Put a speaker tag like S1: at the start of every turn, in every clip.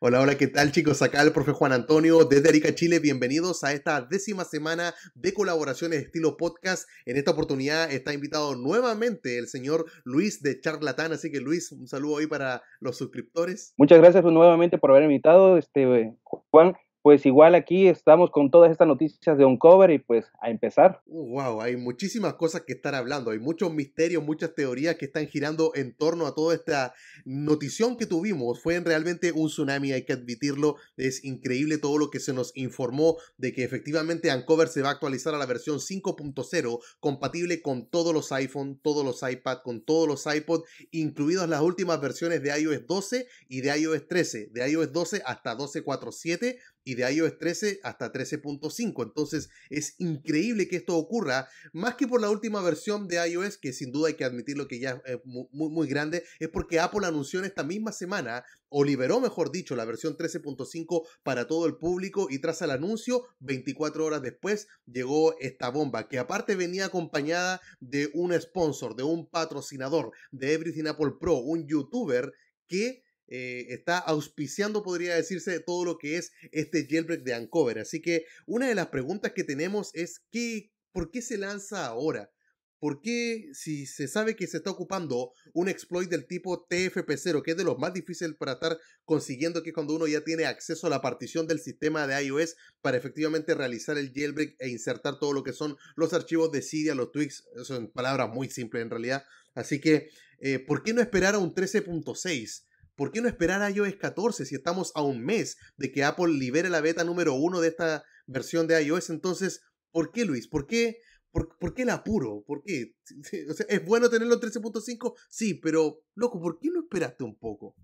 S1: Hola, hola, ¿qué tal chicos? Acá el profe Juan Antonio desde Arica, Chile. Bienvenidos a esta décima semana de colaboraciones estilo podcast. En esta oportunidad está invitado nuevamente el señor Luis de Charlatán. Así que Luis, un saludo hoy para los suscriptores.
S2: Muchas gracias pues, nuevamente
S1: por haber invitado, este, Juan pues igual aquí estamos con todas estas noticias de Uncover y pues a empezar. wow, uh, hay muchísimas cosas que estar hablando, hay muchos misterios, muchas teorías que están girando en torno a toda esta notición que tuvimos. Fue realmente un tsunami, hay que admitirlo, es increíble todo lo que se nos informó de que efectivamente Uncover se va a actualizar a la versión 5.0, compatible con todos los iPhone, todos los iPad, con todos los iPod, incluidas las últimas versiones de iOS 12 y de iOS 13, de iOS 12 hasta 12.4.7 y de iOS 13 hasta 13.5. Entonces es increíble que esto ocurra, más que por la última versión de iOS, que sin duda hay que admitirlo que ya es muy, muy grande, es porque Apple anunció en esta misma semana, o liberó mejor dicho, la versión 13.5 para todo el público y tras el anuncio, 24 horas después, llegó esta bomba, que aparte venía acompañada de un sponsor, de un patrocinador, de Everything Apple Pro, un youtuber que eh, está auspiciando, podría decirse, todo lo que es este jailbreak de Ancover. Así que una de las preguntas que tenemos es, ¿qué, ¿por qué se lanza ahora? ¿Por qué si se sabe que se está ocupando un exploit del tipo TFP0, que es de los más difíciles para estar consiguiendo, que es cuando uno ya tiene acceso a la partición del sistema de iOS para efectivamente realizar el jailbreak e insertar todo lo que son los archivos de Cydia, los tweaks, son palabras muy simples en realidad. Así que, eh, ¿por qué no esperar a un 13.6? ¿Por qué no esperar a iOS 14 si estamos a un mes de que Apple libere la beta número uno de esta versión de iOS? Entonces, ¿por qué Luis? ¿Por qué, por, qué el apuro? ¿Por qué? ¿Es bueno tenerlo en 13.5? Sí, pero loco, ¿por qué no esperaste un poco?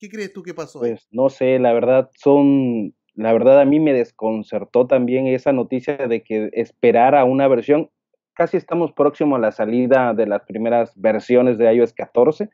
S1: ¿Qué crees tú que pasó? Pues
S2: no sé, la verdad son, la verdad a mí me desconcertó también esa noticia de que esperar a una versión, casi estamos próximo a la salida de las primeras versiones de iOS 14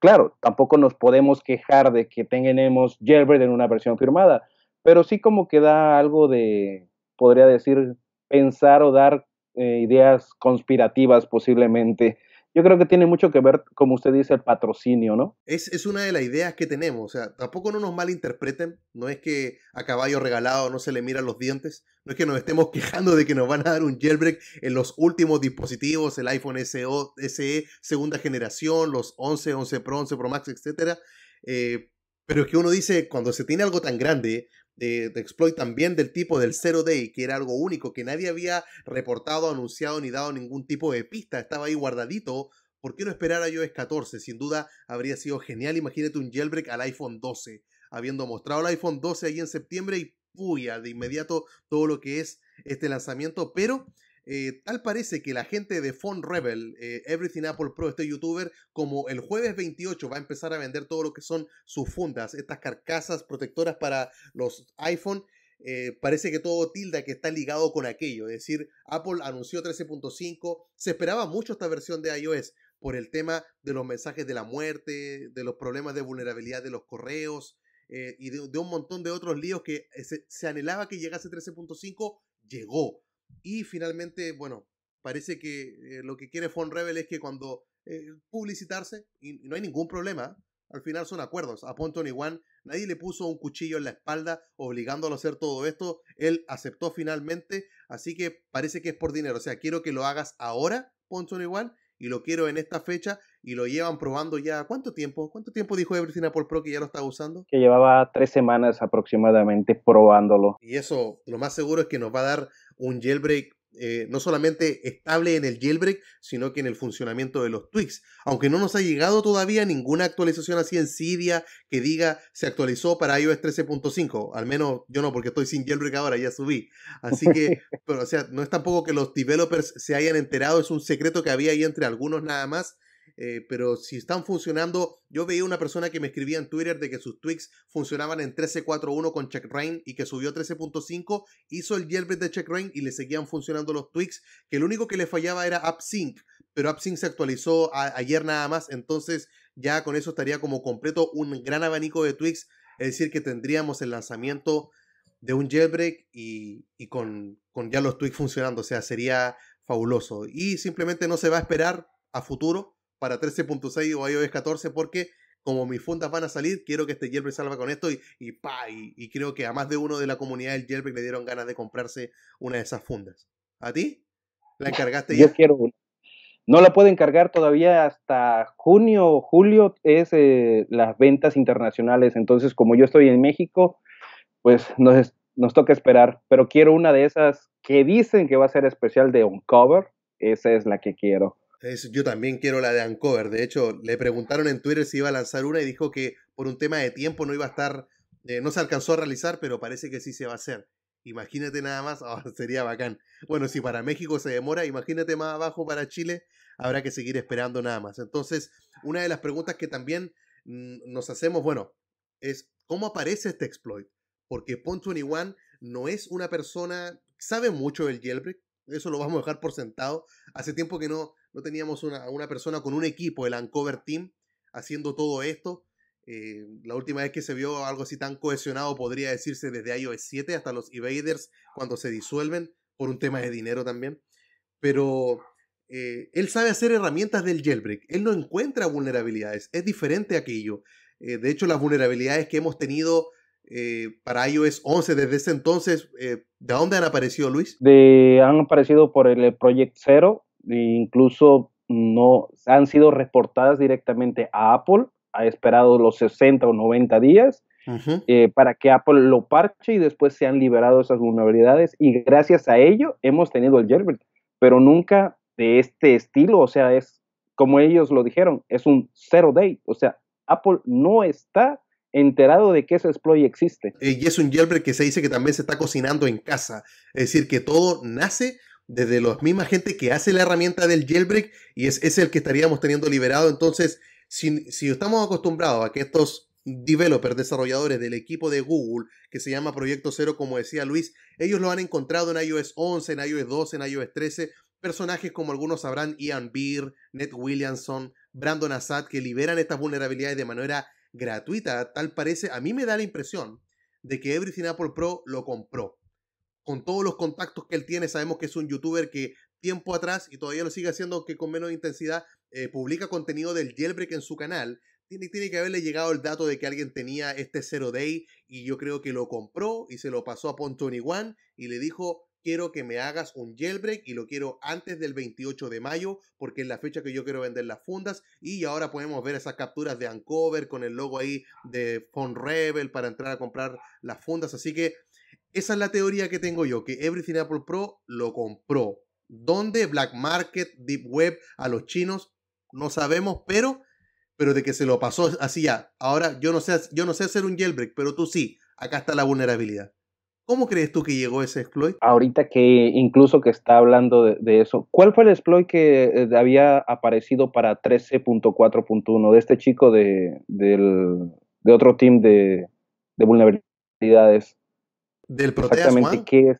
S2: Claro, tampoco nos podemos quejar de que tengamos jailbreak en una versión firmada, pero sí como que da algo de, podría decir, pensar o dar eh, ideas conspirativas posiblemente yo creo que tiene mucho que ver, como usted dice, el patrocinio, ¿no?
S1: Es, una de las ideas que tenemos, o sea, tampoco no nos malinterpreten, no es que a caballo regalado no se le miran los dientes, no es que nos estemos quejando de que nos van a dar un jailbreak en los últimos dispositivos, el iPhone SE segunda generación, los 11, 11 Pro, 11 Pro Max, etc. Eh, pero es que uno dice, cuando se tiene algo tan grande, de, exploit también del tipo del Zero Day, que era algo único, que nadie había reportado, anunciado ni dado ningún tipo de pista, estaba ahí guardadito. ¿Por qué no esperar a iOS 14? Sin duda habría sido genial. Imagínate un jailbreak al iPhone 12, habiendo mostrado el iPhone 12 ahí en septiembre y puya, de inmediato todo lo que es este lanzamiento. Pero eh, tal parece que la gente de Phone Rebel, eh, Everything Apple Pro, este youtuber, como el jueves 28 va a empezar a vender todo lo que son sus fundas, estas carcasas protectoras para los iPhone, eh, parece que todo tilda que está ligado con aquello. Es decir, Apple anunció 13.5, se esperaba mucho esta versión de iOS por el tema de los mensajes de la muerte, de los problemas de vulnerabilidad de los correos y de, un montón de otros líos que se anhelaba que llegase 13.5, llegó. Y finalmente, bueno, parece que eh, lo que quiere Fonrebel Rebel es que cuando eh, publicitarse, y, no hay ningún problema, al final son acuerdos. A Ponton One nadie le puso un cuchillo en la espalda obligándolo a hacer todo esto. Él aceptó finalmente, así que parece que es por dinero. O sea, quiero que lo hagas ahora, Pon One, y lo quiero en esta fecha y lo llevan probando ya. ¿Cuánto tiempo? ¿Cuánto tiempo dijo Everything Paul Pro que ya lo estaba usando?
S2: Que llevaba tres semanas aproximadamente probándolo.
S1: Y eso lo más seguro es que nos va a dar un jailbreak eh, no solamente estable en el jailbreak, sino que en el funcionamiento de los tweaks. Aunque no nos ha llegado todavía ninguna actualización así en Cydia que diga se actualizó para iOS 13.5. Al menos yo no, porque estoy sin jailbreak ahora, ya subí. Así que, pero o sea, no es tampoco que los developers se hayan enterado, es un secreto que había ahí entre algunos nada más. Eh, pero si están funcionando, yo veía una persona que me escribía en Twitter de que sus tweaks funcionaban en 13.4.1 con Check Rain y que subió 13.5, hizo el jailbreak de Check Rain y le seguían funcionando los tweaks, que lo único que le fallaba era AppSync, pero AppSync se actualizó ayer nada más, entonces ya con eso estaría como completo un gran abanico de tweaks, es decir, que tendríamos el lanzamiento de un jailbreak y, con, con ya los tweaks funcionando, o sea, sería fabuloso. Y simplemente no se va a esperar a futuro para 13.6 o iOS 14 porque como mis fundas van a salir, quiero que este jailbreak salva con esto y, y pa, y, creo que a más de uno de la comunidad del jailbreak le dieron ganas de comprarse una de esas fundas. ¿A ti? ¿La encargaste Yo ya?
S2: Yo quiero una. No la puedo encargar todavía hasta junio o julio, es eh, las ventas internacionales. Entonces, como yo estoy en México, pues nos, nos toca esperar. Pero quiero una de esas que dicen que va a ser especial de cover Esa es la que quiero
S1: yo también quiero la de Ancover. De hecho, le preguntaron en Twitter si iba a lanzar una y dijo que por un tema de tiempo no iba a estar, eh, no se alcanzó a realizar, pero parece que sí se va a hacer. Imagínate nada más, ah, sería bacán. Bueno, si para México se demora, imagínate más abajo para Chile, habrá que seguir esperando nada más. Entonces, una de las preguntas que también mm, nos hacemos, bueno, es ¿cómo aparece este exploit? Porque pon 21 no es una persona, sabe mucho del jailbreak, eso lo vamos a dejar por sentado. Hace tiempo que no, no teníamos una, una persona con un equipo, el Uncover Team, haciendo todo esto. Eh, la última vez que se vio algo así tan cohesionado podría decirse desde iOS 7 hasta los evaders cuando se disuelven por un tema de dinero también. Pero eh, él sabe hacer herramientas del jailbreak. Él no encuentra vulnerabilidades. Es diferente aquello. Eh, de hecho, las vulnerabilidades que hemos tenido para iOS 11 desde ese entonces, ¿de dónde han aparecido, Luis?
S2: De, han aparecido por el Project Zero, incluso no han sido reportadas directamente a Apple, ha esperado los 60 o 90 días eh, para que Apple lo parche y después se han liberado esas vulnerabilidades y gracias a ello hemos tenido el jailbreak, pero nunca de este estilo, o sea, es como ellos lo dijeron,
S1: es un zero day, o sea, Apple no está enterado de que ese exploit existe. Y es un jailbreak que se dice que también se está cocinando en casa, es decir, que todo nace desde la misma gente que hace la herramienta del jailbreak y es, el que estaríamos teniendo liberado. Entonces, si, si estamos acostumbrados a que estos developers, desarrolladores del equipo de Google, que se llama Proyecto Cero, como decía Luis, ellos lo han encontrado en iOS 11, en iOS 12, en iOS 13, personajes como algunos sabrán, Ian Beer, Ned Williamson, Brandon Assad, que liberan estas vulnerabilidades de manera gratuita, tal parece, a mí me da la impresión de que Everything Apple Pro lo compró con todos los contactos que él tiene, sabemos que es un youtuber que tiempo atrás, y todavía lo sigue haciendo que con menos intensidad, eh, publica contenido del jailbreak en su canal. Tiene, tiene, que haberle llegado el dato de que alguien tenía este Zero Day y yo creo que lo compró y se lo pasó a pontoniwan One y le dijo, quiero que me hagas un jailbreak y lo quiero antes del 28 de mayo porque es la fecha que yo quiero vender las fundas y ahora podemos ver esas capturas de Uncover con el logo ahí de phone Rebel para entrar a comprar las fundas así que esa es la teoría que tengo yo, que Everything Apple Pro lo compró. ¿Dónde? Black Market, Deep Web, a los chinos, no sabemos, pero, pero de que se lo pasó así ya. Ahora, yo no, sé, yo no sé hacer un jailbreak, pero tú sí, acá está la vulnerabilidad. ¿Cómo crees tú que
S2: llegó ese exploit? Ahorita que incluso que está hablando de, eso, ¿cuál fue el exploit que eh, había aparecido para 13.4.1 de este chico de, otro team de vulnerabilidades? ¿Del Proteas exactamente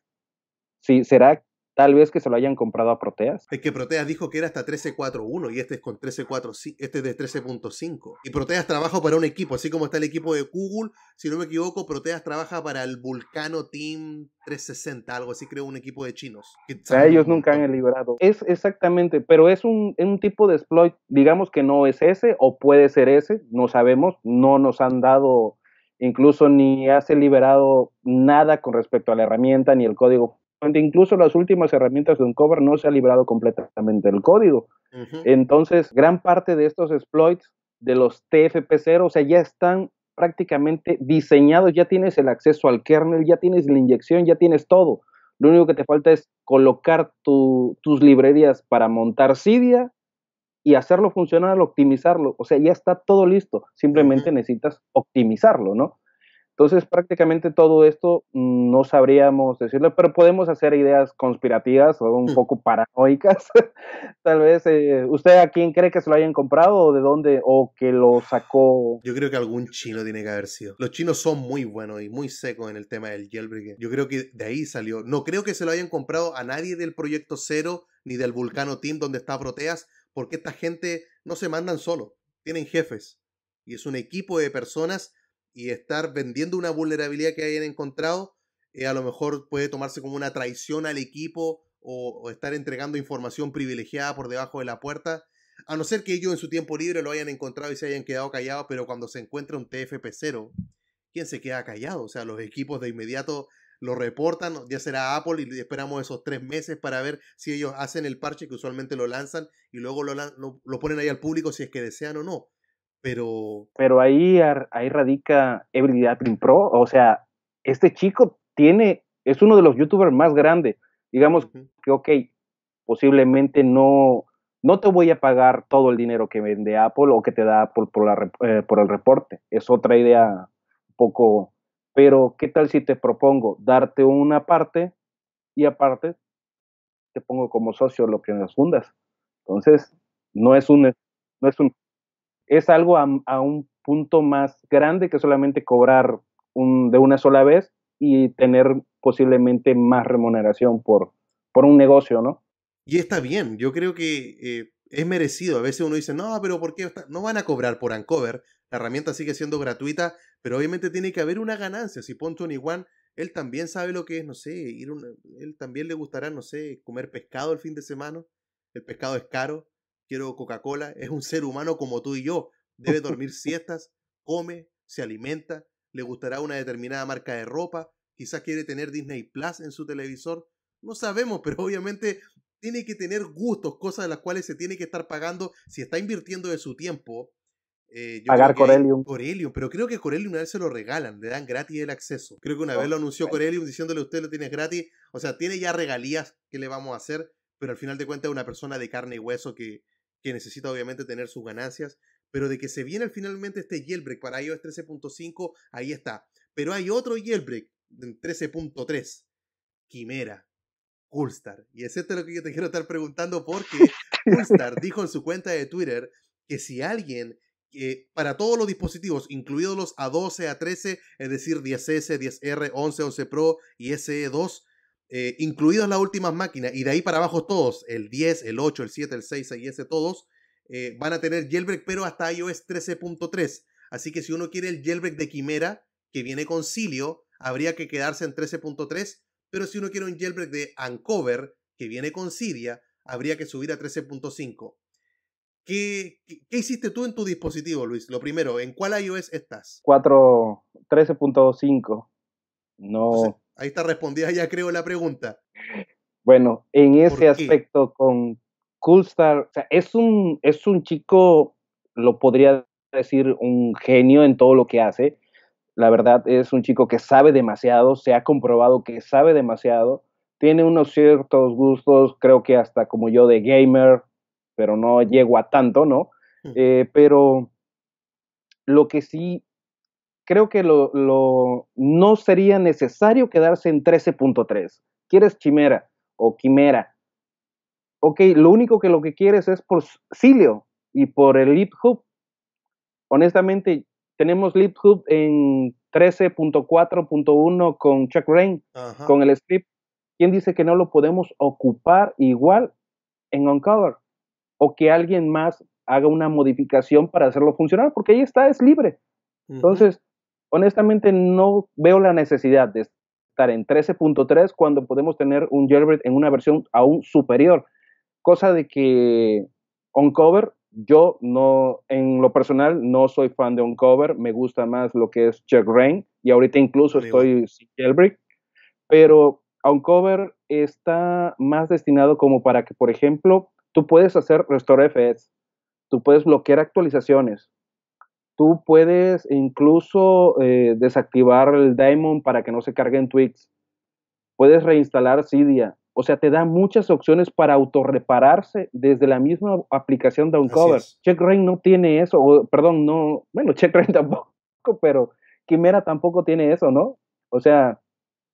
S2: Sí, será tal vez que se lo hayan comprado a Proteas.
S1: Es que Proteas dijo que era hasta 13.4.1 y este es con 13.4, este es de 13.5. Y Proteas trabaja para un equipo, así como está el equipo de Google, si no me equivoco, Proteas trabaja para el Vulcano Team 360, algo así creo, un equipo de chinos. sea, ellos
S2: nunca han liberado. Es exactamente, pero es un, un tipo de exploit, digamos que no es ese o puede ser ese, no sabemos, no nos han dado incluso ni hace liberado nada con respecto a la herramienta ni el código incluso las últimas herramientas de Uncover no se ha liberado completamente el código. Entonces, gran parte de estos exploits de los TFP0, o sea, ya están prácticamente diseñados, ya tienes el acceso al kernel, ya tienes la inyección, ya tienes todo. Lo único que te falta es colocar tus librerías para montar Cydia y hacerlo funcionar, optimizarlo. O sea, ya está todo listo, simplemente necesitas optimizarlo, ¿no? Entonces, prácticamente todo esto mm, no sabríamos decirlo, pero podemos hacer ideas conspirativas o un mm. poco paranoicas. Tal vez, eh, ¿usted a quién cree que se lo hayan comprado
S1: o de dónde o que lo sacó? Yo creo que algún chino tiene que haber sido. Los chinos son muy buenos y muy secos en el tema del jailbreak. Yo creo que de ahí salió. No creo que se lo hayan comprado a nadie del Proyecto Cero ni del Vulcano Team donde está Proteas, porque esta gente no se mandan solo, tienen jefes y es un equipo de personas y estar vendiendo una vulnerabilidad que hayan encontrado eh, a lo mejor puede tomarse como una traición al equipo o, estar entregando información privilegiada por debajo de la puerta. A no ser que ellos en su tiempo libre lo hayan encontrado y se hayan quedado callados, pero cuando se encuentra un TFP0, ¿quién se queda callado? O sea, los equipos de inmediato lo reportan, ya será Apple y esperamos esos tres meses para ver si ellos hacen el parche que usualmente lo lanzan y luego lo, ponen ahí al público si es que desean o no. Pero...
S2: Pero ahí, ahí radica Everyday Apple Pro, o sea, este chico tiene, es uno de los youtubers más grandes. Digamos que, ok, posiblemente no, no te voy a pagar todo el dinero que vende Apple o que te da Apple por, la, eh, por el reporte. Es otra idea un poco pero, ¿qué tal si te propongo darte una parte y aparte te pongo como socio lo que nos fundas? Entonces, no es un, no es un, es algo a, un punto más grande que solamente cobrar de una sola vez y tener posiblemente más remuneración por, por un
S1: negocio, ¿no? Y está bien, yo creo que eh, es merecido. A veces uno dice, no, pero ¿por qué? No van a cobrar por Ancover, la herramienta sigue siendo gratuita, pero obviamente tiene que haber una ganancia. Si pon One, él también sabe lo que es, no sé, ir él también le gustará, no sé, comer pescado el fin de semana. El pescado es caro, quiero Coca-Cola, es un ser humano como tú y yo. Debe dormir siestas, come, se alimenta, le gustará una determinada marca de ropa, quizás quiere tener Disney Plus en su televisor. No sabemos, pero obviamente tiene que tener gustos, cosas de las cuales se tiene que estar pagando si está invirtiendo de su tiempo eh, pagar Corellium. pero creo que Corellium una vez se lo regalan, le dan gratis el acceso. Creo que una vez oh, lo anunció Corellium diciéndole usted lo tienes gratis. O sea, tiene ya regalías que le vamos a hacer, pero al final de cuentas es una persona de carne y hueso que, que necesita obviamente tener sus ganancias. Pero de que se viene finalmente este jailbreak para iOS 13.5, ahí está. Pero hay otro Yelbreak 13.3, Quimera, Coolstar. Y es esto lo que yo te quiero estar preguntando porque Coolstar dijo en su cuenta de Twitter que si alguien eh, para todos los dispositivos, incluidos los A12, A13, es decir, 10S, 10R, 11, 11 Pro y SE2, eh, incluidas las últimas máquinas, y de ahí para abajo todos, el 10, el 8, el 7, el 6, el S, todos, eh, van a tener jailbreak, pero hasta iOS 13.3. Así que si uno quiere el jailbreak de Quimera, que viene con Cilio, habría que quedarse en 13.3, pero si uno quiere un jailbreak de Uncover, que viene con Cydia, habría que subir a 13.5. ¿Qué, hiciste tú en tu dispositivo, Luis? Lo primero, ¿en cuál iOS estás?
S2: 4.13.5 No.
S1: ahí está respondida ya creo la pregunta.
S2: Bueno, en ese aspecto con Coolstar, es un, es un chico, lo podría decir, un genio en todo lo que hace. La verdad es un chico que sabe demasiado, se ha comprobado que sabe demasiado, tiene unos ciertos gustos, creo que hasta como yo, de gamer, pero no llego a tanto, ¿no? Eh, pero lo que sí creo que lo, lo, no sería necesario quedarse en 13.3. ¿Quieres chimera o quimera? Ok, lo único que lo que quieres es por Silio y por el lip Hub. Honestamente, tenemos lip en 13.4.1 con Chuck Rain, con el script. ¿Quién dice que no lo podemos ocupar igual en Uncover? o que alguien más haga una modificación para hacerlo funcionar, porque ahí está, es libre. Entonces, honestamente, no veo la necesidad de estar en 13.3 cuando podemos tener un jailbreak en una versión aún superior. Cosa de que Uncover, yo no, en lo personal, no soy fan de cover me gusta más lo que es Check Rain, y ahorita incluso estoy sin jailbreak, pero Uncover está más destinado como para que, por ejemplo, Tú puedes hacer restore FS, e tú puedes bloquear actualizaciones, tú puedes incluso eh, desactivar el daemon para que no se carguen en puedes reinstalar Cydia, o sea, te da muchas opciones para autorrepararse desde la misma aplicación de Downcover. CheckRain no tiene eso, perdón, no, bueno, CheckRain tampoco, pero Quimera tampoco tiene eso, ¿no? O sea,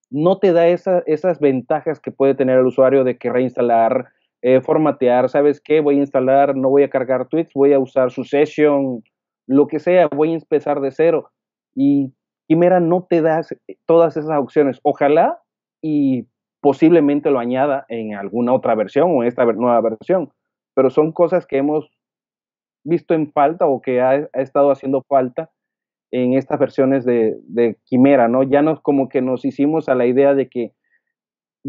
S2: no te da esas ventajas que puede tener el usuario de que reinstalar eh, formatear, ¿sabes qué? Voy a instalar, no voy a cargar tweets, voy a usar su session, lo que sea, voy a empezar de cero. Y Quimera no te da todas esas opciones. Ojalá y posiblemente lo añada en alguna otra versión o esta nueva versión, pero son cosas que hemos visto en falta o que ha, estado haciendo falta en estas versiones de, de Quimera, ¿no? Ya nos como que nos hicimos a la idea de que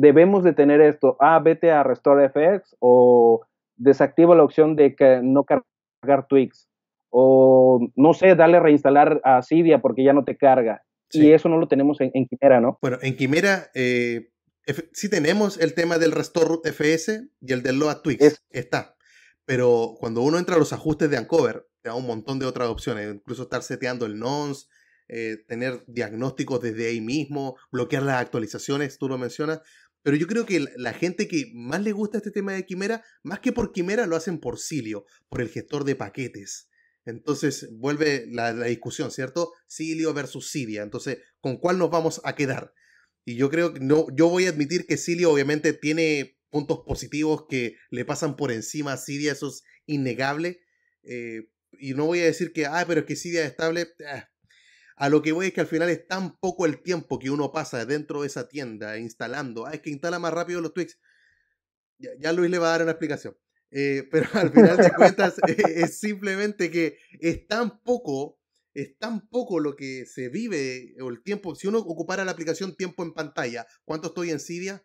S2: debemos de tener esto, ah, vete a Restore FX o desactiva la opción de que no cargar Twix o no sé, dale reinstalar a Cydia porque ya no te carga. Y eso no lo
S1: tenemos en, Quimera, ¿no? Bueno, en Quimera eh, sí tenemos el tema del Restore FS y el del Loa Twix. está. Pero cuando uno entra a los ajustes de Ancover, te da un montón de otras opciones, incluso estar seteando el nonce, eh, tener diagnósticos desde ahí mismo, bloquear las actualizaciones, tú lo mencionas. Pero yo creo que la gente que más le gusta este tema de Quimera, más que por Quimera, lo hacen por Silio, por el gestor de paquetes. Entonces vuelve la, discusión, ¿cierto? Silio versus Siria. Entonces, ¿con cuál nos vamos a quedar? Y yo creo que no, yo voy a admitir que Silio obviamente tiene puntos positivos que le pasan por encima a Siria, eso es innegable. Eh, y no voy a decir que, ah, pero es que Siria es estable. Eh, a lo que voy es que al final es tan poco el tiempo que uno pasa dentro de esa tienda instalando. Ah, es que instala más rápido los tweaks. Ya, Luis le va a dar una explicación. Eh, pero al final de cuentas e-, es, simplemente que es tan poco, es tan poco lo que se vive o el tiempo. Si uno ocupara la aplicación tiempo en pantalla, ¿cuánto estoy en Cydia?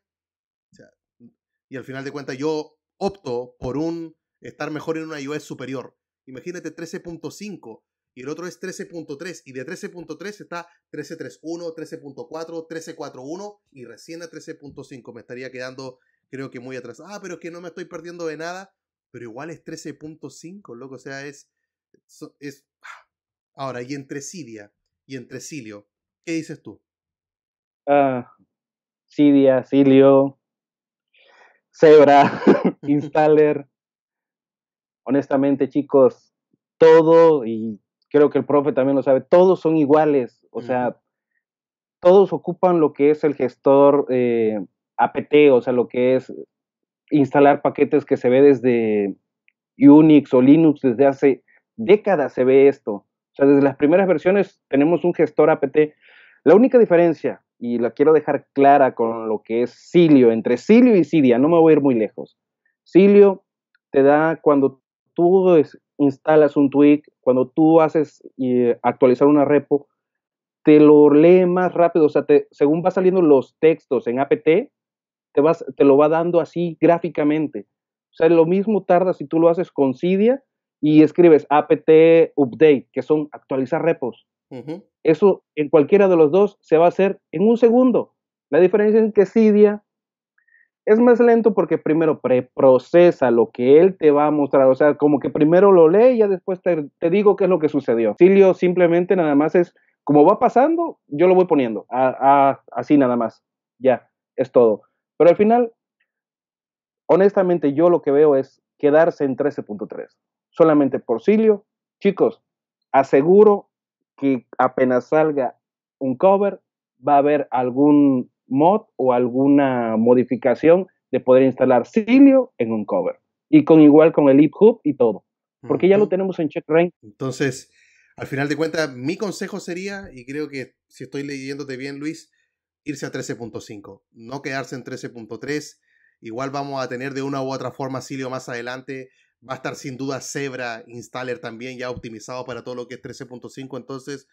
S1: y al final de cuentas yo opto por un estar mejor en una iOS superior. Imagínate 13.5 y el otro es 13.3 y de 13.3 está 13.31, 13.4, 13.41 y recién a 13.5 me estaría quedando creo que muy atrás. Ah, pero es que no me estoy perdiendo de nada, pero igual es 13.5, loco, o sea, es es ah. ahora y entre Sidia y entre Silio, ¿qué dices tú?
S2: Ah, Sidia, Silio, Zebra, Installer. Honestamente, chicos, todo y creo que el profe también lo sabe, todos son iguales, o sea, todos ocupan lo que es el gestor eh, APT, o sea, lo que es instalar paquetes que se ve desde Unix o Linux desde hace décadas se ve esto. O sea, desde las primeras versiones tenemos un gestor APT. La única diferencia, y la quiero dejar clara con lo que es silio entre silio y Cydia, no me voy a ir muy lejos. silio te da cuando tú instalas un tweak, cuando tú haces eh, actualizar una repo, te lo lee más rápido, o sea, según va saliendo los textos en APT, te, lo va dando así gráficamente. O sea, lo mismo tarda si tú lo haces con Cydia y escribes apt update, que son actualizar repos. Eso en cualquiera de los dos se va a hacer en un segundo. La diferencia es que Cydia es más lento porque primero preprocesa lo que él te va a mostrar, o sea, como que primero lo lee y ya después te, digo qué es lo que sucedió. Silio simplemente nada más es, como va pasando, yo lo voy poniendo, así nada más, ya, es todo. Pero al final, honestamente yo lo que veo es quedarse en 13.3, solamente por Silio. Chicos, aseguro que apenas salga un cover, va a haber algún mod o alguna modificación de poder instalar Silio en un cover. Y con igual con el Leap hub y todo. Porque ya lo tenemos en CheckRain.
S1: Entonces, al final de cuentas, mi consejo sería, y creo que si estoy leyéndote bien, Luis, irse a 13.5, no quedarse en 13.3. Igual vamos a tener de una u otra forma Silio más adelante. Va a estar sin duda Zebra Installer también ya optimizado para todo lo que es 13.5. Entonces,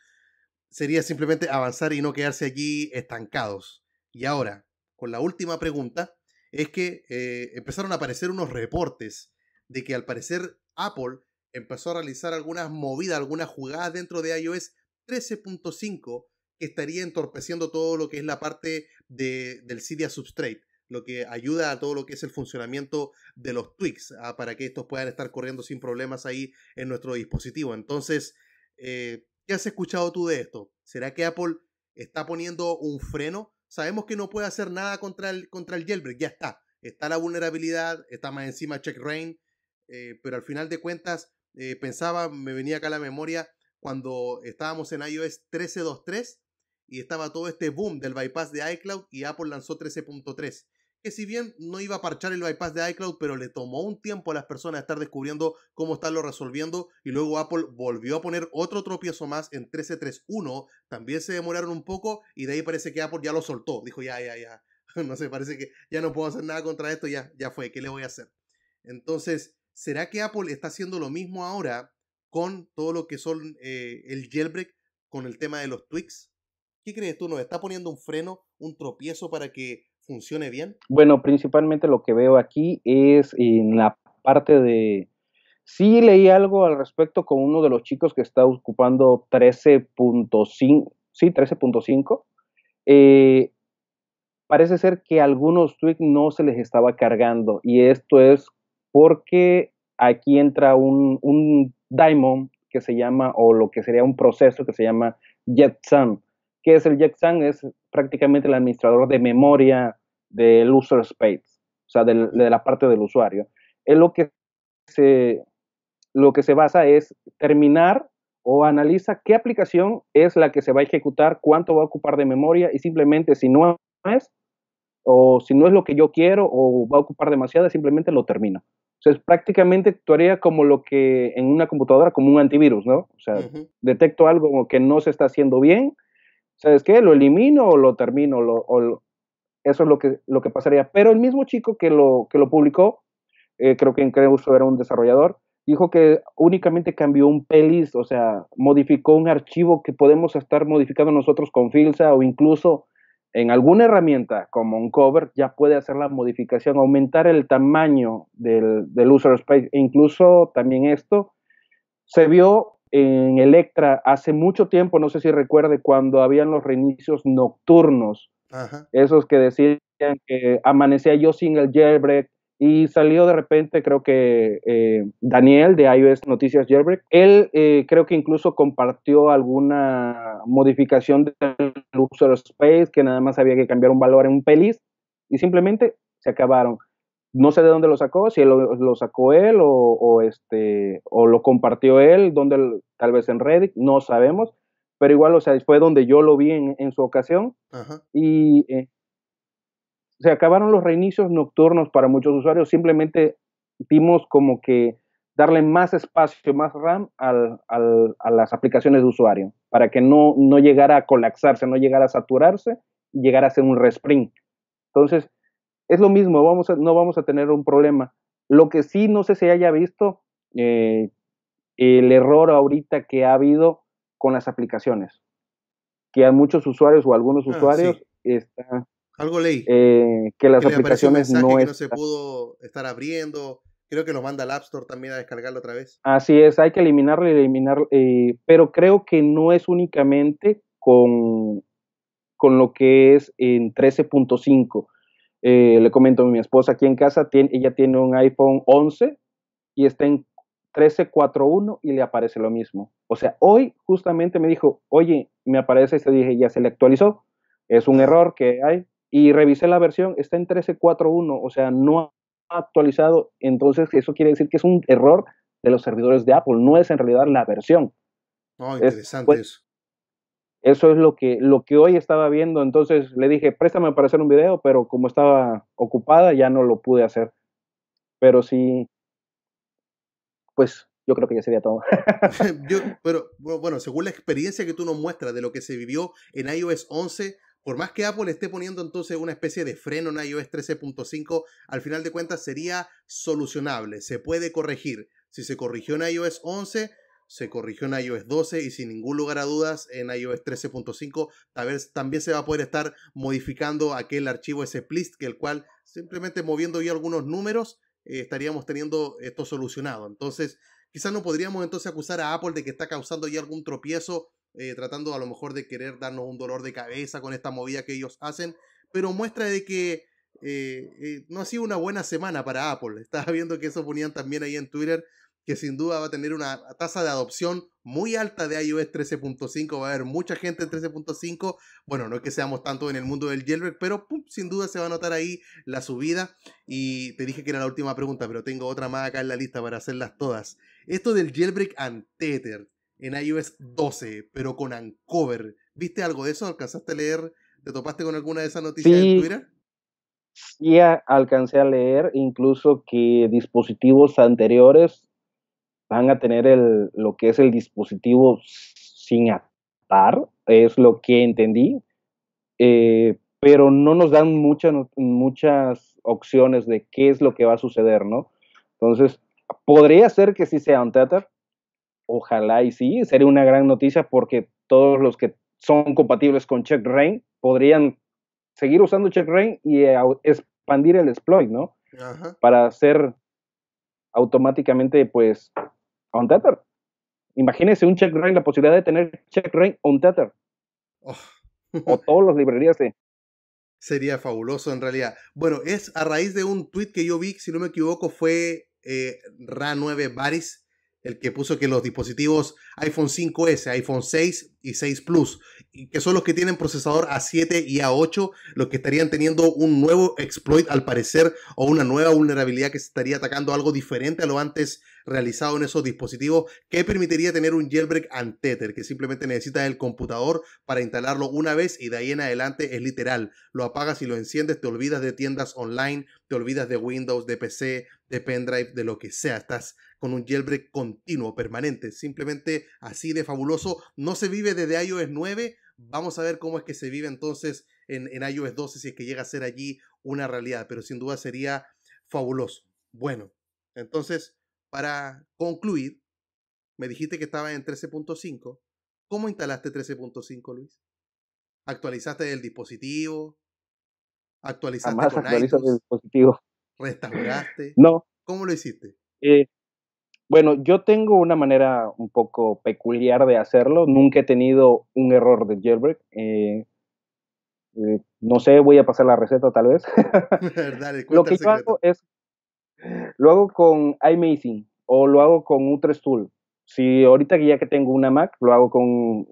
S1: sería simplemente avanzar y no quedarse allí estancados. Y ahora, con la última pregunta, es que eh, empezaron a aparecer unos reportes de que al parecer Apple empezó a realizar algunas movidas, algunas jugadas dentro de iOS 13.5 que estaría entorpeciendo todo lo que es la parte del Cydia Substrate, lo que ayuda a todo lo que es el funcionamiento de los tweaks, ah, para que estos puedan estar corriendo sin problemas ahí en nuestro dispositivo. Entonces, eh, ¿qué has escuchado tú de esto? ¿Será que Apple está poniendo un freno Sabemos que no puede hacer nada contra el, contra el jailbreak, ya está. Está la vulnerabilidad, está más encima Check Rain, eh, pero al final de cuentas eh, pensaba, me venía acá a la memoria, cuando estábamos en iOS 13.2.3 y estaba todo este boom del bypass de iCloud y Apple lanzó 13.3 que si bien no iba a parchar el bypass de iCloud, pero le tomó un tiempo a las personas estar descubriendo cómo estarlo resolviendo y luego Apple volvió a poner otro tropiezo más en 13.3.1, también se demoraron un poco y de ahí parece que Apple ya lo soltó, dijo ya, ya, ya, no sé, parece que ya no puedo hacer nada contra esto, ya, ya fue, ¿qué le voy a hacer? Entonces, ¿será que Apple está haciendo lo mismo ahora con todo lo que son eh, el jailbreak, con el tema de los tweaks? ¿Qué crees tú? no está poniendo un freno, un tropiezo para que funcione bien?
S2: Bueno, principalmente lo que veo aquí es en la parte de... Sí leí algo al respecto con uno de los chicos que está ocupando 13.5, sí, 13.5. Eh, parece ser que algunos tweets no se les estaba cargando y esto es porque aquí entra un, un que se llama, o lo que sería un proceso que se llama JetSun. ¿Qué es el JetSun? Es prácticamente el administrador de memoria del user space, o sea, de, la parte del usuario. Es lo que se, lo que se basa es terminar o analiza qué aplicación es la que se va a ejecutar, cuánto va a ocupar de memoria y simplemente si no es o si no es lo que yo quiero o va a ocupar demasiada, simplemente lo termino. O sea, es prácticamente actuaría como lo que en una computadora, como un antivirus, ¿no? O sea, detecto algo que no se está haciendo bien, ¿sabes qué? Lo elimino o lo termino o, lo, eso es lo que, lo que pasaría. Pero el mismo chico que lo, que lo publicó, eh, creo que en Creuso era un desarrollador, dijo que únicamente cambió un pelis, o sea, modificó un archivo que podemos estar modificando nosotros con Filza o incluso en alguna herramienta como un cover ya puede hacer la modificación, aumentar el tamaño del, del user space. E incluso también esto se vio en Electra hace mucho tiempo, no sé si recuerde, cuando habían los reinicios nocturnos esos que decían que amanecía yo sin el jailbreak y salió de repente, creo que eh, Daniel de iOS Noticias Jailbreak. Él eh, creo que incluso compartió alguna modificación del user space que nada más había que cambiar un valor en un pelis y simplemente se acabaron. No sé de dónde lo sacó, si lo, lo sacó él o, o, este, o lo compartió él, donde, tal vez en Reddit, no sabemos pero igual, o sea, fue donde yo lo vi en, su ocasión. Y eh, se acabaron los reinicios nocturnos para muchos usuarios, simplemente dimos como que darle más espacio, más RAM al, a las aplicaciones de usuario, para que no, no llegara a colapsarse, no llegara a saturarse y llegara a ser un resprint. Entonces, es lo mismo, vamos no vamos a tener un problema. Lo que sí, no sé si haya visto, eh, el error ahorita que ha habido con las aplicaciones. Que a muchos usuarios o algunos ah, usuarios está, Algo ley. Eh, que las aplicaciones no, que no se
S1: pudo estar abriendo. Creo que lo manda la App Store también a descargarlo otra vez.
S2: Así es, hay que eliminarlo y eliminarlo. Eh, pero creo que no es únicamente con, con lo que es en 13.5. Eh, le comento a mi esposa aquí en casa, tiene, ella tiene un iPhone 11 y está en 1341 y le aparece lo mismo. O sea, hoy justamente me dijo, oye, me aparece te este", dije, ya se le actualizó, es un error que hay, y revisé la versión, está en 1341, o sea, no ha actualizado, entonces eso quiere decir que es un error de los servidores de Apple, no es en realidad la versión. Oh, interesante pues, eso. Eso es lo que, lo que hoy estaba viendo, entonces le dije, préstame para hacer un video, pero como estaba ocupada ya no lo pude hacer. Pero sí, pues yo creo que ya sería todo.
S1: pero bueno, según la experiencia que tú nos muestras de lo que se vivió en iOS 11, por más que Apple esté poniendo entonces una especie de freno en iOS 13.5, al final de cuentas sería solucionable, se puede corregir. Si se corrigió en iOS 11, se corrigió en iOS 12 y sin ningún lugar a dudas en iOS 13.5 también se va a poder estar modificando aquel archivo ese plist, que el cual simplemente moviendo yo algunos números eh, estaríamos teniendo esto solucionado. Entonces, quizás no podríamos entonces acusar a Apple de que está causando ya algún tropiezo, eh, tratando a lo mejor de querer darnos un dolor de cabeza con esta movida que ellos hacen, pero muestra de que eh, no ha sido una buena semana para Apple. Estaba viendo que eso ponían también ahí en Twitter, que sin duda va a tener una tasa de adopción muy alta de iOS 13.5, va a haber mucha gente en 13.5, bueno, no es que seamos tanto en el mundo del jailbreak, pero sin duda se va a notar ahí la subida y te dije que era la última pregunta, pero tengo otra más acá en la lista para hacerlas todas. Esto del jailbreak and en iOS 12, pero con Ancover, ¿viste algo de eso? ¿Alcanzaste a leer? ¿Te topaste con alguna de esas noticias sí. en Twitter?
S2: sí alcancé a leer incluso que dispositivos anteriores van a tener el, lo que es el dispositivo sin
S1: atar,
S2: es lo que entendí, eh, pero no nos dan muchas muchas opciones de qué es lo que va a suceder, ¿no? Entonces, podría ser que sí sea un tether, ojalá y sí, sería una gran noticia porque todos los que son compatibles con Check Rain podrían seguir usando Check Rain y eh, expandir el exploit, ¿no? Para hacer automáticamente, pues, on tether. Imagínense un check rain, la posibilidad de tener check rain on tether. Oh. o
S1: todas las librerías sí. Sería fabuloso en realidad. Bueno, es a raíz de un tweet que yo vi, si no me equivoco, fue eh, Ra9 Baris, el que puso que los dispositivos iPhone 5S, iPhone 6 y 6 Plus, que son los que tienen procesador A7 y A8, los que estarían teniendo un nuevo exploit al parecer o una nueva vulnerabilidad que se estaría atacando algo diferente a lo antes realizado en esos dispositivos, que permitiría tener un jailbreak antether, que simplemente necesita el computador para instalarlo una vez y de ahí en adelante es literal, lo apagas y lo enciendes, te olvidas de tiendas online, te olvidas de Windows, de PC, de pendrive, de lo que sea, estás con un jailbreak continuo, permanente. Simplemente así de fabuloso. No se vive desde iOS 9. Vamos a ver cómo es que se vive entonces en, en iOS 12 si es que llega a ser allí una realidad. Pero sin duda sería fabuloso. Bueno, entonces, para concluir, me dijiste que estaba en 13.5. ¿Cómo instalaste 13.5, Luis? ¿Actualizaste el dispositivo? ¿Actualizaste el dispositivo. ¿Restauraste? No. ¿Cómo lo hiciste? Eh, bueno, yo tengo una manera un poco
S2: peculiar de hacerlo. Nunca he tenido un error de jailbreak. Eh, eh, no sé, voy a pasar la receta tal vez. lo que yo hago es, lo hago con iMazing o lo hago con U3Tool. Si ahorita ya que tengo una Mac, lo hago con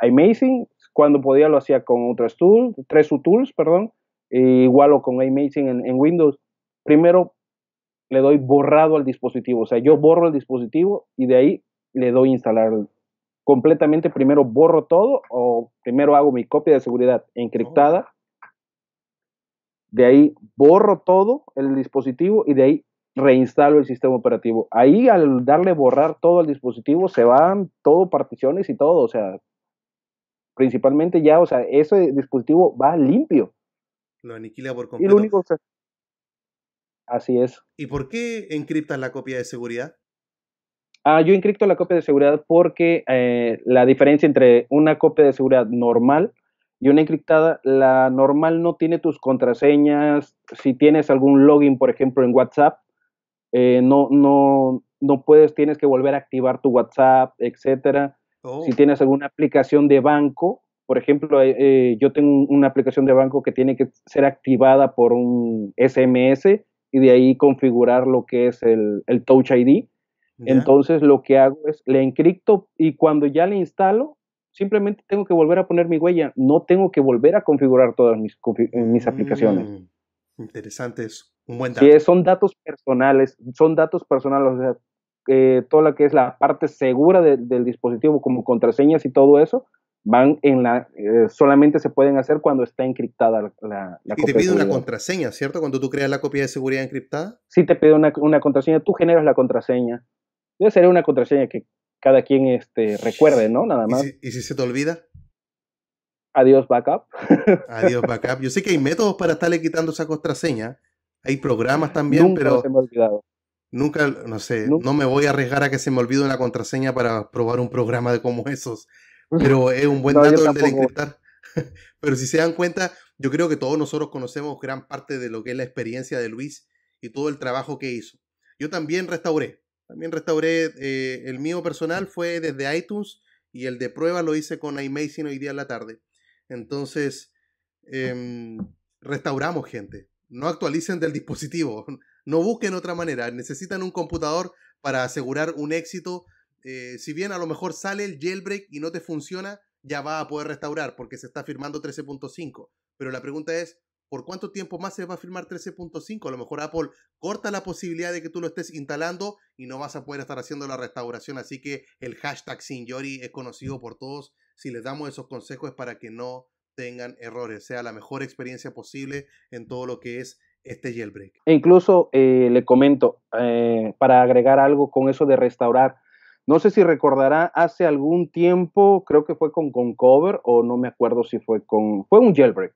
S2: iMazing. Cuando podía lo hacía con tres Tools, perdón, igual o con iMazing en Windows. Primero le doy borrado al dispositivo. O sea, yo borro el dispositivo y de ahí le doy instalar completamente. Primero borro todo o primero hago mi copia de seguridad encriptada. De ahí borro todo el dispositivo y de ahí reinstalo el sistema operativo. Ahí al darle borrar todo el dispositivo se van todo particiones y todo. O sea, principalmente ya, o sea, ese dispositivo va limpio.
S1: Lo aniquila por completo. único, Así es. ¿Y por qué encriptas la copia de seguridad? Ah, yo encripto la copia de seguridad porque
S2: eh, la diferencia entre una copia de seguridad normal y una encriptada, la normal no tiene tus contraseñas, si tienes algún login, por ejemplo, en WhatsApp, eh, no, no, no puedes, tienes que volver a activar tu WhatsApp, etcétera. Si oh. tienes alguna aplicación de banco, por ejemplo, eh, yo tengo una aplicación de banco que tiene que ser activada por un SMS y de ahí configurar lo que es el, el Touch ID. Entonces lo que hago es le encripto y cuando ya le instalo, simplemente tengo que volver a poner mi huella, no tengo que volver a configurar todas mis, eh, mis mm, aplicaciones.
S1: interesantes, interesante un
S3: buen
S2: son datos personales, son datos personales, o sea, eh, toda la que es la parte segura del dispositivo como contraseñas y todo eso, van en la eh, solamente se pueden hacer cuando está encriptada la, la, y te pide una
S1: contraseña cierto cuando tú creas la copia de seguridad encriptada
S2: sí te pide una, contraseña tú generas la contraseña debe ser una contraseña que
S1: cada quien este recuerde no nada más ¿Y si, se te olvida adiós backup
S3: adiós
S1: backup yo sé que hay métodos para estarle quitando esa contraseña hay programas también pero me olvidado Nunca, no sé, no me voy a arriesgar a que se me olvide una contraseña para probar un programa de como esos pero es un buen dato el de pero si se dan cuenta, yo creo que todos nosotros conocemos gran parte de lo que es la experiencia de Luis y todo el trabajo que hizo. Yo también restauré, también restauré eh, el mío personal, fue desde iTunes y el de prueba lo hice con iMazing hoy día en la tarde. Entonces, em, restauramos gente. No actualicen del dispositivo, no busquen otra manera. Necesitan un computador para asegurar un éxito eh, si bien a lo mejor sale el jailbreak y no te funciona, ya va a poder restaurar porque se está firmando 13.5. Pero la pregunta es, ¿por cuánto tiempo más se va a firmar 13.5? A lo mejor Apple corta la posibilidad de que tú lo estés instalando y no vas a poder estar haciendo la restauración. Así que el hashtag sin Yori es conocido por todos. Si les damos esos consejos es para que no tengan errores, sea la mejor experiencia posible en todo lo que es este jailbreak.
S2: E incluso eh, le comento, eh, para agregar algo con eso de restaurar, no sé si recordará, hace algún tiempo, creo que fue con, con Cover o no me acuerdo si fue con, fue un jailbreak,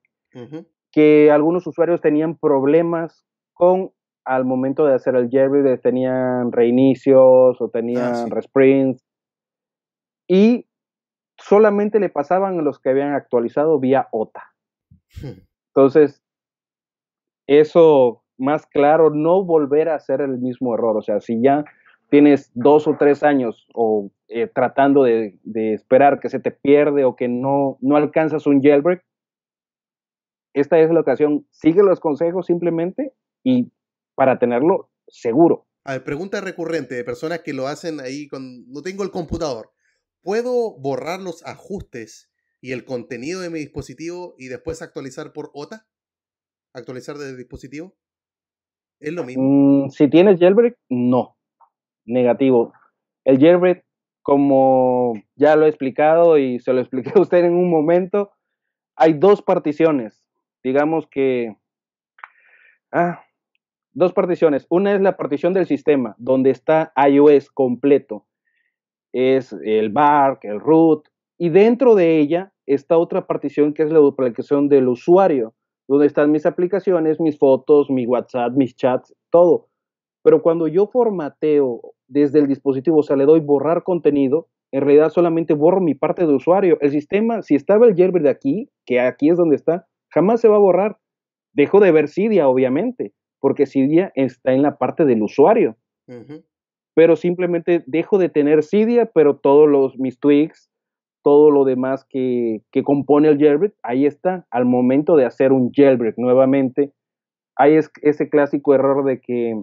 S2: que algunos usuarios tenían problemas con al momento de hacer el jailbreak, tenían reinicios o tenían ah, resprints y solamente le pasaban a los que habían actualizado vía OTA. Hmm. Entonces, eso más claro, no volver a hacer el mismo error. O sea, si ya tienes dos o tres años o eh, tratando de, esperar que se te pierde o que no, no alcanzas un jailbreak, esta es la ocasión. Sigue los consejos simplemente y para tenerlo
S1: seguro. pregunta recurrente de personas que lo hacen ahí con, no tengo el computador. ¿Puedo borrar los ajustes y el contenido de mi dispositivo y después actualizar por OTA? ¿Actualizar desde el dispositivo? ¿Es lo mismo? Mm,
S2: si tienes jailbreak, no negativo. El jailbreak, como ya lo he explicado y se lo expliqué a usted en un momento, hay dos particiones. Digamos que... Ah, dos particiones. Una es la partición del sistema, donde está iOS completo. Es el bark, el root, y dentro de ella está otra partición que es la duplicación del usuario, donde están mis aplicaciones, mis fotos, mi WhatsApp, mis chats, todo. Pero cuando yo formateo desde el dispositivo, o sea, le doy borrar contenido, en realidad solamente borro mi parte de usuario. El sistema, si estaba el jailbreak de aquí, que aquí es donde está, jamás se va a borrar. Dejo de ver Cydia, obviamente, porque Cydia está en la parte del usuario. Pero simplemente dejo de tener Cydia, pero todos los, mis tweaks, todo lo demás que, compone el jailbreak, ahí está. Al momento de hacer un jailbreak nuevamente, hay es, ese clásico error de que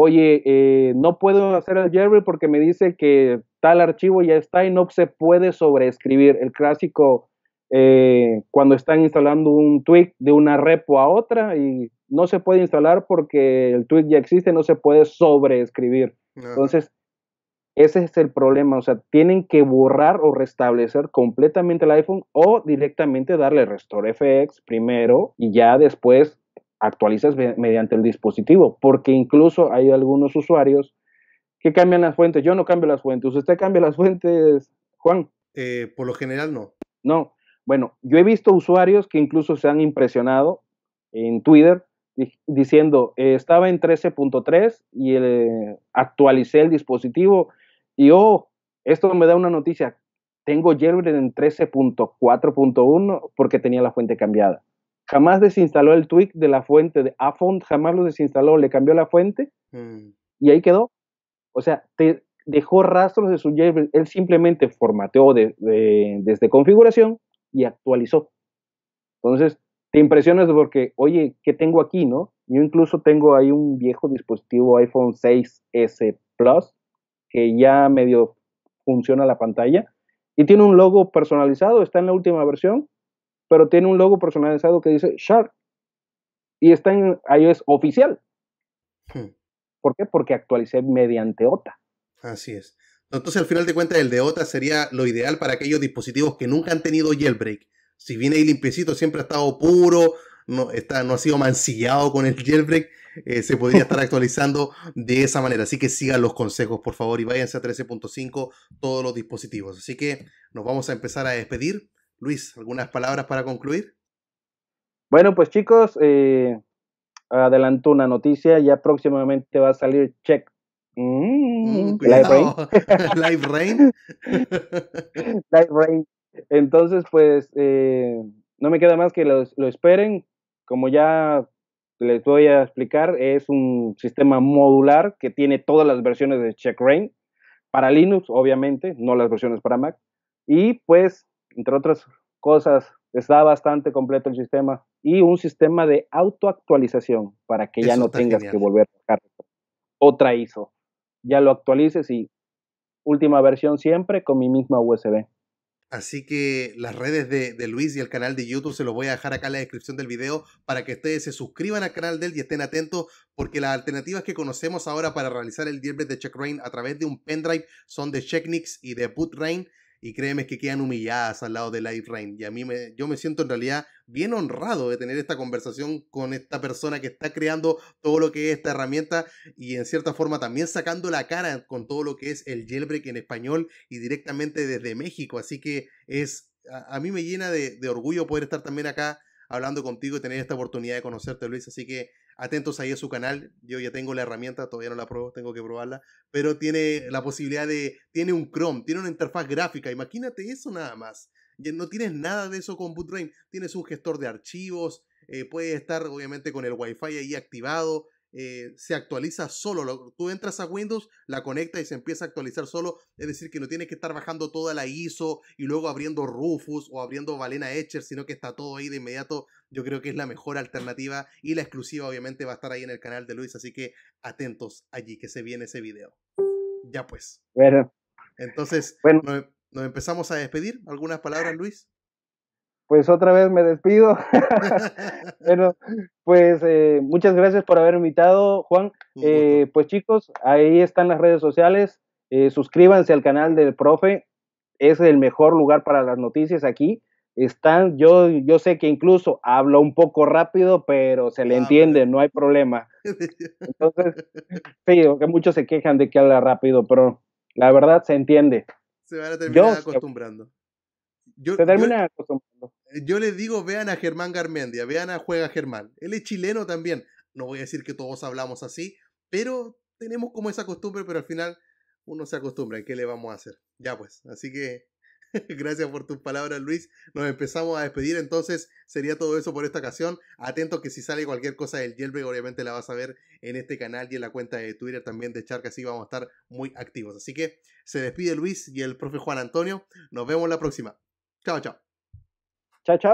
S2: oye, eh, no puedo hacer el jailbreak porque me dice que tal archivo ya está y no se puede sobreescribir. El clásico, eh, cuando están instalando un tweak de una repo a otra y no se puede instalar porque el tweak ya existe, no se puede sobreescribir. Entonces, ese es el problema. O sea, tienen que borrar o restablecer completamente el iPhone o directamente darle Restore FX primero y ya después actualizas mediante el dispositivo, porque incluso hay algunos usuarios que cambian las fuentes. Yo no cambio las fuentes. ¿Usted cambia las fuentes, Juan? Eh, por lo general no. No. Bueno, yo he visto usuarios que incluso se han impresionado en Twitter diciendo, eh, estaba en 13.3 y eh, actualicé el dispositivo y, oh, esto me da una noticia, tengo jailbreak en 13.4.1 porque tenía la fuente cambiada jamás desinstaló el tweak de la fuente de Afont, jamás lo desinstaló, le cambió la fuente mm. y ahí quedó. O sea, te dejó rastros de su jailbreak, él simplemente formateó desde configuración y actualizó. Entonces, te impresionas porque, oye, ¿qué tengo aquí, no? Yo incluso tengo ahí un viejo dispositivo iPhone 6S Plus que ya medio funciona la pantalla y tiene un logo personalizado, está en la última versión, pero tiene un logo personalizado que dice Shark. Y está en iOS oficial. Hmm. ¿Por qué? Porque actualicé mediante OTA.
S1: Así es. Entonces, al final de cuentas, el de OTA sería lo ideal para aquellos dispositivos que nunca han tenido jailbreak. Si viene ahí limpiecito, siempre ha estado puro, no, está, no ha sido mancillado con el jailbreak, eh, se podría estar actualizando de esa manera. Así que sigan los consejos, por favor, y váyanse a 13.5 todos los dispositivos. Así que nos vamos a empezar a despedir. Luis, ¿algunas palabras para concluir?
S2: Bueno, pues chicos, eh, adelanto una noticia, ya próximamente va a salir Check.
S3: Mm, mm, Live Rain.
S2: Live Rain. Live Rain. Entonces, pues, eh, no me queda más que lo, lo esperen. Como ya les voy a explicar, es un sistema modular que tiene todas las versiones de Check Rain para Linux, obviamente, no las versiones para Mac. Y pues entre otras cosas, está bastante completo el sistema y un sistema de autoactualización para que ya no tengas que volver a cargar. otra ISO. Ya lo actualices y última versión siempre con mi misma USB.
S1: Así que las redes de, Luis y el canal de YouTube se los voy a dejar acá en la descripción del video para que ustedes se suscriban al canal de él y estén atentos porque las alternativas que conocemos ahora para realizar el DIRBET de CheckRain a través de un pendrive son de Checknix y de BootRain y créeme que quedan humilladas al lado de Light Rain. Y a mí me, yo me siento en realidad bien honrado de tener esta conversación con esta persona que está creando todo lo que es esta herramienta y en cierta forma también sacando la cara con todo lo que es el jailbreak en español y directamente desde México. Así que es, a, mí me llena de orgullo poder estar también acá hablando contigo y tener esta oportunidad de conocerte, Luis. Así que atentos ahí a su canal. Yo ya tengo la herramienta, todavía no la pruebo, tengo que probarla, pero tiene la posibilidad de, tiene un Chrome, tiene una interfaz gráfica, imagínate eso nada más. No tienes nada de eso con Bootrain, tienes un gestor de archivos, eh, puede estar obviamente con el Wi-Fi ahí activado, eh, se actualiza solo. Tú entras a Windows, la conectas y se empieza a actualizar solo. Es decir, que no tienes que estar bajando toda la ISO y luego abriendo Rufus o abriendo Valena Etcher, sino que está todo ahí de inmediato. Yo creo que es la mejor alternativa y la exclusiva obviamente va a estar ahí en el canal de Luis, así que atentos allí que se viene ese video. Ya pues. Bueno. Entonces, bueno. nos empezamos a despedir. ¿Algunas palabras, ah. Luis?
S2: pues otra vez me despido.
S1: bueno, pues eh, muchas gracias por haber invitado, Juan. Eh,
S2: pues chicos, ahí están las redes sociales. Eh, suscríbanse al canal del profe. Es el mejor lugar para las noticias aquí. Están, yo, yo sé que incluso hablo un poco rápido, pero se le entiende, no hay problema. Entonces, sí, que muchos se quejan de que habla rápido, pero la verdad se entiende.
S3: Se van a terminar
S1: acostumbrando yo, les digo, vean a Germán Garmendia, vean a Juega Germán. Él es chileno también. No voy a decir que todos hablamos así, pero tenemos como esa costumbre, pero al final uno se acostumbra. ¿Qué le vamos a hacer? Ya pues, así que gracias por tus palabras, Luis. Nos empezamos a despedir, entonces sería todo eso por esta ocasión. Atento que si sale cualquier cosa del Yelbre, obviamente la vas a ver en este canal y en la cuenta de Twitter también de Charca, así vamos a estar muy activos. Así que se despide Luis y el profe Juan Antonio. Nos vemos la próxima. 再见，再见。